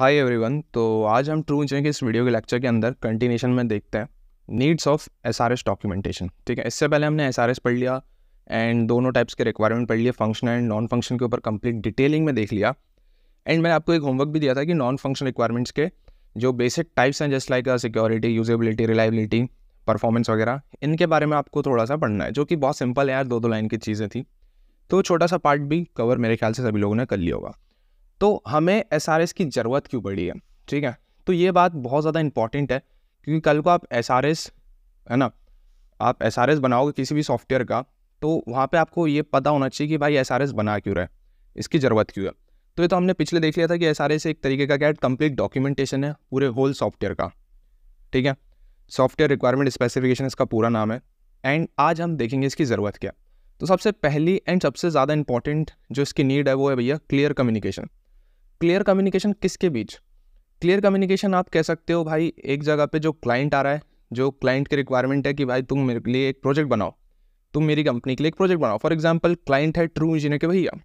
hi everyone तो आज हम ट्रू इंजीनियरिंग के इस वीडियो के लेक्चर के अंदर कंटिन्यूशन में देखते हैं needs of S R S documentation ठीक है इससे पहले हमने एस आर एस पढ़ लिया एंड दोनों टाइप्स के रिक्वायरमेंट पढ़ लिए फंक्शन एंड नॉन फंक्शन के ऊपर कंप्लीट डिटेलिंग में देख लिया एंड मैंने आपको एक होमवर्क भी दिया था कि नॉन फंक्शन रिक्वायरमेंट्स के जो बेसिक टाइप्स हैं just like security usability reliability performance वगैरह इनके बारे में आपको थोड़ा सा पढ़ना है जो कि बहुत सिंपल है यार दो दो लाइन की चीज़ें थी तो छोटा सा पार्ट भी कवर मेरे ख्याल से सभी लोगों ने कर लिया होगा तो हमें एस की ज़रूरत क्यों पड़ी है ठीक है तो ये बात बहुत ज़्यादा इंपॉर्टेंट है क्योंकि कल को आप एस है ना आप एस बनाओगे किसी भी सॉफ्टवेयर का तो वहाँ पे आपको ये पता होना चाहिए कि भाई एस बना क्यों रहा है इसकी ज़रूरत क्यों है तो ये तो हमने पिछले देख लिया था कि एस एक तरीके का क्या है कंप्लीट डॉक्यूमेंटेशन है पूरे होल सॉफ्टवेयर का ठीक है सॉफ्टवेयर रिक्वायरमेंट स्पेसिफिकेशन इसका पूरा नाम है एंड आज हम देखेंगे इसकी ज़रूरत क्या तो सबसे पहली एंड सबसे ज़्यादा इंपॉर्टेंट जो इसकी नीड है वो है भैया क्लियर कम्युनिकेशन क्लियर कम्युनिकेशन किसके बीच क्लियर कम्युनिकेशन आप कह सकते हो भाई एक जगह पे जो क्लाइंट आ रहा है जो क्लाइंट की रिक्वायरमेंट है कि भाई तुम मेरे लिए एक प्रोजेक्ट बनाओ तुम मेरी कंपनी के लिए एक प्रोजेक्ट बनाओ फॉर एग्जाम्पल क्लाइंट है ट्रू इंजीनियर के भैया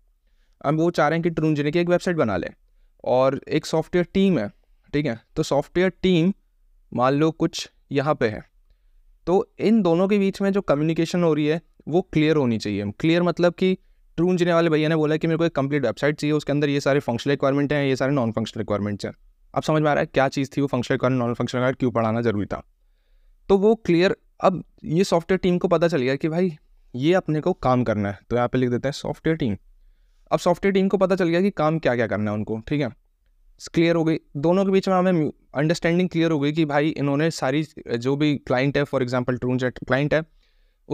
अब वो चाह रहे हैं कि ट्रू इंजीनियर की एक वेबसाइट बना लें और एक सॉफ्टवेयर टीम है ठीक है तो सॉफ्टवेयर टीम मान लो कुछ यहाँ पे है तो इन दोनों के बीच में जो कम्युनिकेशन हो रही है वो क्लियर होनी चाहिए क्लियर मतलब कि जीने वाले भैया ने बोला कि मेरे को एक कंप्लीट वेबसाइट चाहिए उसके अंदर ये सारे फंक्शनल रिक्वायरमेंट हैं ये सारे नॉन फंक्शनल रिक्वायरमेंट्स हैं अब समझ में आ रहा है क्या चीज़ थी वो functional requirement non functional require क्यों पढ़ाना जरूरी था तो वो क्लियर अब ये सॉफ्टवेयर टीम को पता चल गया कि भाई ये अपने को काम करना है तो यहाँ पे लिख देते हैं सॉफ्टवेयर टीम अब सॉफ्टवेयर टीम को पता चल गया कि काम क्या क्या करना है उनको ठीक है क्लियर हो गई दोनों के बीच में हमें अंडरस्टैंडिंग क्लियर हो गई कि भाई इन्होंने सारी जो भी क्लाइंट है फॉर एग्जाम्पल ट्रूनजेट क्लाइंट है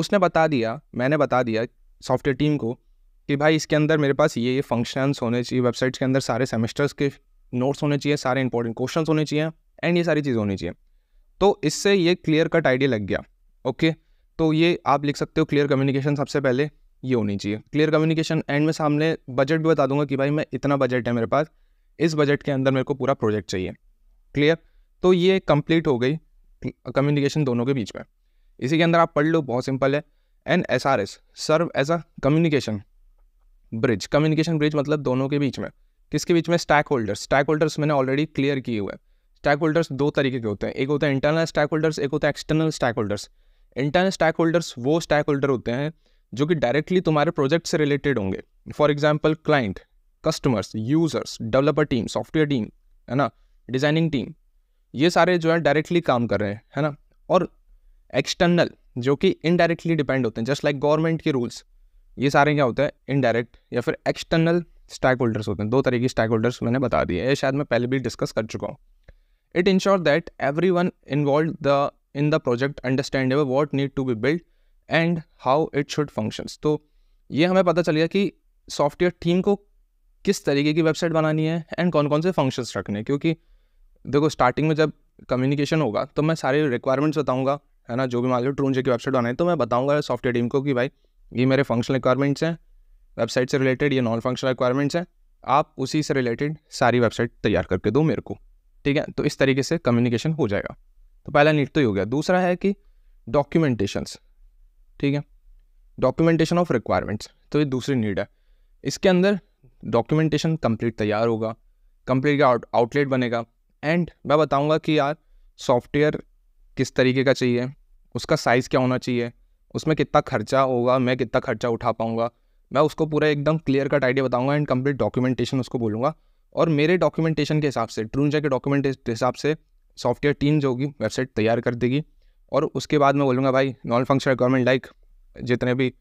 उसने बता दिया मैंने बता दिया सॉफ्टवेयर टीम को कि भाई इसके अंदर मेरे पास ये ये फंक्शंस होने चाहिए वेबसाइट्स के अंदर सारे सेमेस्टर्स के नोट्स होने चाहिए सारे इंपॉर्टेंट क्वेश्चन होने चाहिए एंड ये सारी चीज़ें होनी चाहिए तो इससे ये क्लियर कट आइडिया लग गया ओके तो ये आप लिख सकते हो क्लियर कम्युनिकेशन सबसे पहले ये होनी चाहिए क्लियर कम्युनिकेशन एंड में सामने बजट भी बता दूंगा कि भाई मैं इतना बजट है मेरे पास इस बजट के अंदर मेरे को पूरा प्रोजेक्ट चाहिए क्लियर तो ये कंप्लीट हो गई कम्युनिकेशन दोनों के बीच में इसी के अंदर आप पढ़ लो बहुत सिंपल है and S R S serve as a communication bridge communication bridge मतलब दोनों के बीच में किसके बीच में स्टैक होल्डर्स स्टैक होल्डर्स मैंने ऑलरेडी क्लियर किए हुए स्टैक होल्डर्स दो तरीके के होते हैं एक होता है इंटरनल स्टैक होल्डर्स एक होता है external stakeholders internal stakeholders वो स्टैक होल्डर होते हैं जो कि डायरेक्टली तुम्हारे प्रोजेक्ट से रिलेटेड होंगे for example client customers users developer team software team है ना डिजाइनिंग टीम ये सारे जो है डायरेक्टली काम कर रहे हैं है ना और एक्सटर्नल जो कि इनडायरेक्टली डिपेंड होते हैं जस्ट लाइक गवर्नमेंट के रूल्स ये सारे क्या होते हैं इनडायरेक्ट या फिर एक्सटर्नल स्टैक होल्डर्स होते हैं दो तरह के स्टैक होल्डर्स मैंने बता दिए ये शायद मैं पहले भी डिस्कस कर चुका हूँ it ensure that every one involve the in the project understand what need to be build and how it should functions तो ये हमें पता चल गया कि सॉफ्टवेयर टीम को किस तरीके की वेबसाइट बनानी है एंड कौन कौन से फंक्शंस रखने हैं क्योंकि देखो स्टार्टिंग में जब कम्युनिकेशन होगा तो मैं सारे रिक्वायरमेंट्स बताऊंगा है ना जो भी मान लो ट्रोन जी की वेबसाइट बनाए तो मैं बताऊंगा सॉफ्टवेयर टीम को कि भाई ये मेरे फंक्शनल रिक्वायरमेंट्स हैं वेबसाइट से रिलेटेड ये नॉन फंक्शनल रिक्वायरमेंट्स हैं आप उसी से रिलेटेड सारी वेबसाइट तैयार करके दो मेरे को ठीक है तो इस तरीके से कम्युनिकेशन हो जाएगा तो पहला नीट तो ही हो गया दूसरा है कि डॉक्यूमेंटेशंस ठीक है डॉक्यूमेंटेशन ऑफ रिक्वायरमेंट्स तो ये दूसरी नीड है इसके अंदर डॉक्यूमेंटेशन कंप्लीट तैयार होगा कंप्लीट का आउटलेट बनेगा एंड मैं बताऊंगा कि यार सॉफ्टवेयर किस तरीके का चाहिए उसका साइज़ क्या होना चाहिए उसमें कितना खर्चा होगा मैं कितना खर्चा उठा पाऊँगा मैं उसको पूरा एकदम क्लियर कट आइडिया बताऊँगा एंड कंप्लीट डॉक्यूमेंटेशन उसको बोलूँगा और मेरे डॉक्यूमेंटेशन के हिसाब से ट्रूंजा के डॉक्यूमेंट के हिसाब से सॉफ्टवेयर टीम जो होगी वेबसाइट तैयार कर देगी और उसके बाद मैं बोलूँगा भाई नॉन फंक्शनल रिक्वायरमेंट लाइक जितने भी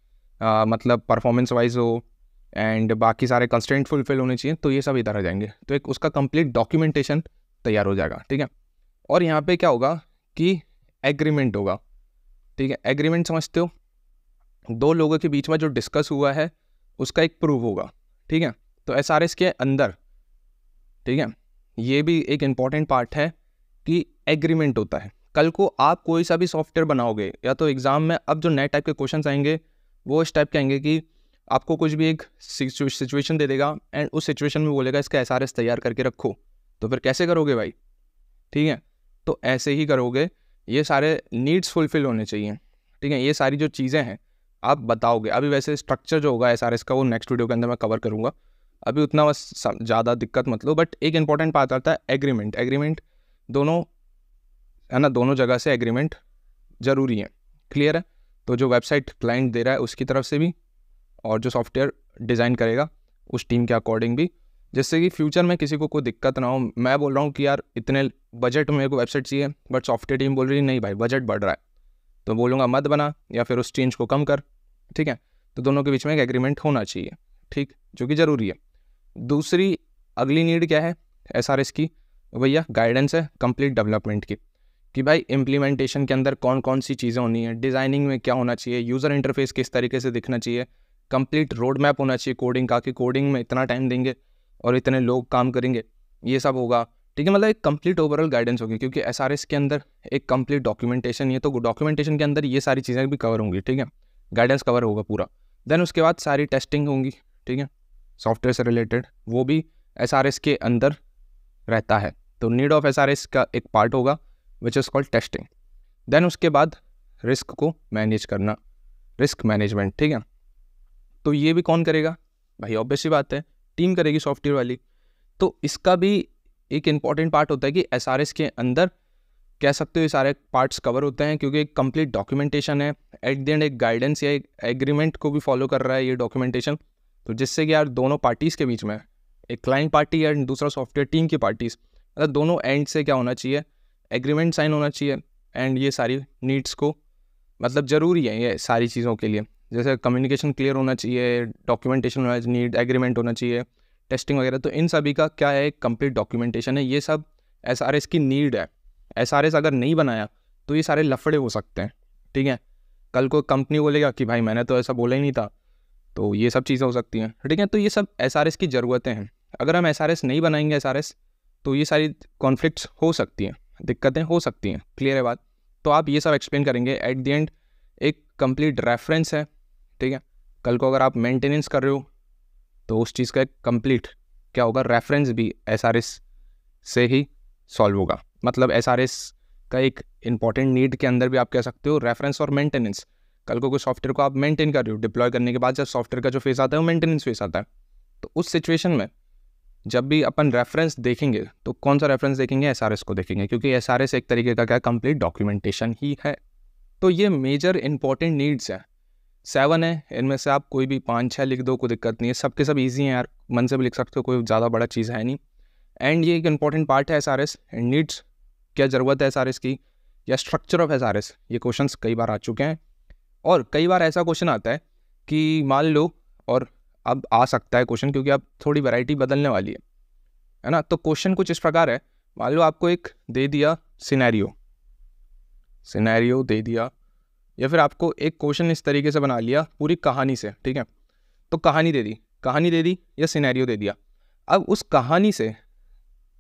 आ, मतलब परफॉर्मेंस वाइज हो एंड बाकी सारे कंस्टेंट फुलफिल होने चाहिए तो ये सब इधर आ जाएंगे तो एक उसका कंप्लीट डॉक्यूमेंटेशन तैयार हो जाएगा ठीक है और यहाँ पे क्या होगा कि एग्रीमेंट होगा ठीक है एग्रीमेंट समझते हो दो लोगों के बीच में जो डिस्कस हुआ है उसका एक प्रूफ होगा ठीक है तो एस के अंदर ठीक है ये भी एक इम्पॉर्टेंट पार्ट है कि एग्रीमेंट होता है कल को आप कोई सा भी सॉफ्टवेयर बनाओगे या तो एग्ज़ाम में अब जो नए टाइप के क्वेश्चन आएंगे वो इस टाइप के आएंगे कि आपको कुछ भी एक सिचुएशन दे देगा एंड उस सिचुएशन में बोलेगा इसका एस तैयार करके रखो तो फिर कैसे करोगे भाई ठीक है तो ऐसे ही करोगे ये सारे नीड्स फुलफ़िल होने चाहिए ठीक है ये सारी जो चीज़ें हैं आप बताओगे अभी वैसे स्ट्रक्चर जो होगा एस आर एस का वो नेक्स्ट वीडियो के अंदर मैं कवर करूँगा अभी उतना बस ज़्यादा दिक्कत मत लो बट एक इंपॉर्टेंट बात आता है एग्रीमेंट एग्रीमेंट दोनों है ना दोनों जगह से एग्रीमेंट ज़रूरी है क्लियर है तो जो वेबसाइट क्लाइंट दे रहा है उसकी तरफ से भी और जो सॉफ्टवेयर डिज़ाइन करेगा उस टीम के अकॉर्डिंग भी जिससे कि फ्यूचर में किसी को कोई दिक्कत ना हो मैं बोल रहा हूँ कि यार इतने बजट मेरे को वेबसाइट चाहिए बट सॉफ्टवेयर टीम बोल रही है नहीं भाई बजट बढ़ रहा है तो बोलूँगा मत बना या फिर उस चेंज को कम कर ठीक है तो दोनों के बीच में एक एग्रीमेंट होना चाहिए ठीक जो कि ज़रूरी है दूसरी अगली नीड क्या है एस की भैया गाइडेंस है कंप्लीट डेवलपमेंट की कि भाई इम्प्लीमेंटेशन के अंदर कौन कौन सी चीज़ें होनी है डिज़ाइनिंग में क्या होना चाहिए यूज़र इंटरफेस किस तरीके से दिखना चाहिए कंप्लीट रोड मैप होना चाहिए कोडिंग का कि कोडिंग में इतना टाइम देंगे और इतने लोग काम करेंगे ये सब होगा ठीक है मतलब एक कंप्लीट ओवरऑल गाइडेंस होगी क्योंकि एस के अंदर एक कंप्लीट डॉक्यूमेंटेशन ये तो डॉक्यूमेंटेशन के अंदर ये सारी चीज़ें भी कवर होंगी ठीक है गाइडेंस कवर होगा पूरा देन उसके बाद सारी टेस्टिंग होंगी ठीक है सॉफ्टवेयर से रिलेटेड वो भी एस के अंदर रहता है तो नीड ऑफ एस का एक पार्ट होगा which is called testing then उसके बाद रिस्क को मैनेज करना रिस्क मैनेजमेंट ठीक है तो ये भी कौन करेगा भाई ही बात है टीम करेगी सॉफ्टवेयर वाली तो इसका भी एक इम्पॉर्टेंट पार्ट होता है कि एस के अंदर कह सकते हो ये सारे पार्ट्स कवर होते हैं क्योंकि एक कंप्लीट डॉक्यूमेंटेशन है एट द एंड एक गाइडेंस या एक एग्रीमेंट को भी फॉलो कर रहा है ये डॉक्यूमेंटेशन तो जिससे कि यार दोनों पार्टीज़ के बीच में एक क्लाइंट पार्टी या दूसरा सॉफ्टवेयर टीम की पार्टीज़ मतलब दोनों एंड से क्या होना चाहिए एग्रीमेंट साइन होना चाहिए एंड ये सारी नीड्स को मतलब ज़रूरी है ये सारी चीज़ों के लिए जैसे कम्युनिकेशन क्लियर होना चाहिए डॉक्यूमेंटेशन होना नीड एग्रीमेंट होना चाहिए टेस्टिंग वगैरह तो इन सभी का क्या है कंप्लीट डॉक्यूमेंटेशन है ये सब एस की नीड है एस अगर नहीं बनाया तो ये सारे लफड़े हो सकते हैं ठीक है कल को कंपनी बोलेगा कि भाई मैंने तो ऐसा बोला ही नहीं था तो ये सब चीज़ें हो सकती हैं ठीक है तो ये सब एस की ज़रूरतें हैं अगर हम एस नहीं बनाएंगे एस तो ये सारी कॉन्फ्लिक्ट हो सकती हैं दिक्कतें हो सकती हैं क्लियर है बात तो आप ये सब एक्सप्लेन करेंगे एट दी एंड एक कंप्लीट रेफरेंस है ठीक है कल को अगर आप मेंटेनेंस कर रहे हो तो उस चीज़ का एक कम्प्लीट क्या होगा रेफरेंस भी एस से ही सॉल्व होगा मतलब एस का एक इम्पॉर्टेंट नीड के अंदर भी आप कह सकते हो रेफरेंस और मेंटेनेंस कल को कोई सॉफ्टवेयर को आप मेंटेन कर रहे हो डिप्लॉय करने के बाद जब सॉफ्टवेयर का जो फेस आता है वो मेंटेनेंस फेस आता है तो उस सिचुएशन में जब भी अपन रेफरेंस देखेंगे तो कौन सा रेफरेंस देखेंगे एस को देखेंगे क्योंकि एस एक तरीके का क्या कंप्लीट डॉक्यूमेंटेशन ही है तो ये मेजर इंपॉर्टेंट नीड्स हैं सेवन है इनमें से आप कोई भी पाँच छः लिख दो कोई दिक्कत नहीं है सबके सब ईजी हैं यार मन से भी लिख सकते हो कोई ज़्यादा बड़ा चीज़ है नहीं एंड ये एक इंपॉर्टेंट पार्ट है S R S and needs क्या ज़रूरत है एस आर एस की या structure of S R S ये क्वेश्चन कई बार आ चुके हैं और कई बार ऐसा क्वेश्चन आता है कि मान लो और अब आ सकता है क्वेश्चन क्योंकि अब थोड़ी वैरायटी बदलने वाली है है ना तो क्वेश्चन कुछ इस प्रकार है मान लो आपको एक दे दिया सिनेरियो सिनेरियो दे दिया या फिर आपको एक क्वेश्चन इस तरीके से बना लिया पूरी कहानी से ठीक है तो कहानी दे दी कहानी दे दी या सिनेरियो दे दिया अब उस कहानी से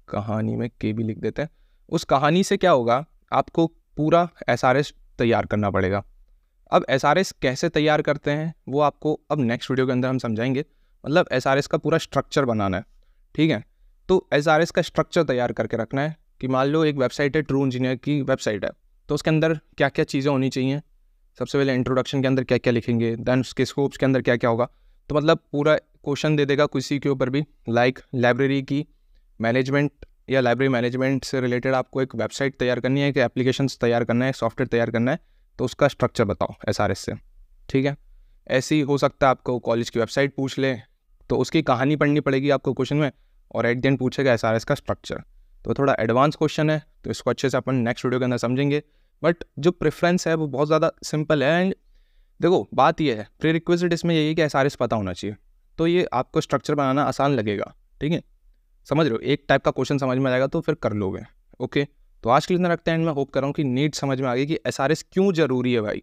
कहानी में के भी लिख देते हैं उस कहानी से क्या होगा आपको पूरा एस तैयार करना पड़ेगा अब एस कैसे तैयार करते हैं वो आपको अब नेक्स्ट वीडियो के अंदर हम समझाएंगे मतलब एस का पूरा स्ट्रक्चर बनाना है ठीक है तो एस का स्ट्रक्चर तैयार करके रखना है कि मान लो एक वेबसाइट है ट्रू इंजीनियर की वेबसाइट है तो उसके अंदर क्या क्या चीज़ें होनी चाहिए सबसे पहले इंट्रोडक्शन के अंदर क्या क्या लिखेंगे दैन उसके स्कोप्स के अंदर क्या क्या होगा तो मतलब पूरा क्वेश्चन दे देगा किसी के ऊपर भी लाइक लाइब्रेरी की मैनेजमेंट या लाइब्रेरी मैनेजमेंट से रिलेटेड आपको एक वेबसाइट तैयार करनी है कि एप्लीकेशन तैयार करना है सॉफ्टवेयर तैयार करना है तो उसका स्ट्रक्चर बताओ एस से ठीक है ऐसे हो सकता है आपको कॉलेज की वेबसाइट पूछ ले तो उसकी कहानी पढ़नी पड़ेगी आपको क्वेश्चन में और एट दिन पूछेगा एस का स्ट्रक्चर तो थोड़ा एडवांस क्वेश्चन है तो इसको अच्छे से अपन नेक्स्ट वीडियो के अंदर समझेंगे बट जो प्रेफरेंस है वो बहुत ज़्यादा सिंपल है एंड देखो बात यह है प्री रिक्वेस्ट इसमें यही है कि एस आर एस पता होना चाहिए तो ये आपको स्ट्रक्चर बनाना आसान लगेगा ठीक है समझ रहे हो एक टाइप का क्वेश्चन समझ में आ जाएगा तो फिर कर लोगे ओके तो आज के लिए इतना रखते हैं एंड मैं होप कर रहा हूँ कि नीट समझ में आ गई कि एस आर एस क्यों ज़रूरी है भाई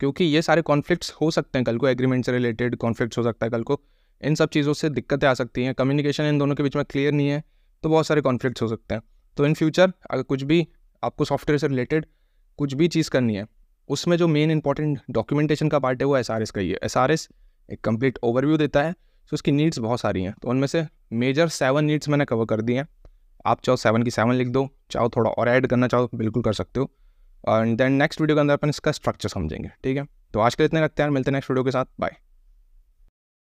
क्योंकि ये सारे कॉन्फ्लिक्ट्स हो सकते हैं कल को एग्रीमेंट से रिलेटेड कॉन्फ्लिक्ट्स हो सकता है कल को इन सब चीज़ों से दिक्कतें आ सकती हैं कम्युनिकेशन इन दोनों के बीच में क्लियर नहीं है तो बहुत सारे कॉन्फ्लिक्ट्स हो सकते हैं तो इन फ्यूचर अगर कुछ भी आपको सॉफ्टवेयर से रिलेटेड कुछ भी चीज़ करनी है उसमें जो मेन इंपॉर्टेंट डॉक्यूमेंटेशन का पार्ट है वो एस आर एस का ही है एस आर एस एक कंप्लीट ओवरव्यू देता है सो तो उसकी नीड्स बहुत सारी हैं तो उनमें से मेजर सेवन नीड्स मैंने कवर कर दी हैं आप चाहो सेवन की सेवन लिख दो चाहो थोड़ा और ऐड करना चाहो तो बिल्कुल कर सकते हो एंड देन नेक्स्ट वीडियो के अंदर अपन इसका स्ट्रक्चर समझेंगे ठीक है तो आज के लिए इतने रखते हैं मिलते हैं नेक्स्ट वीडियो के साथ बाय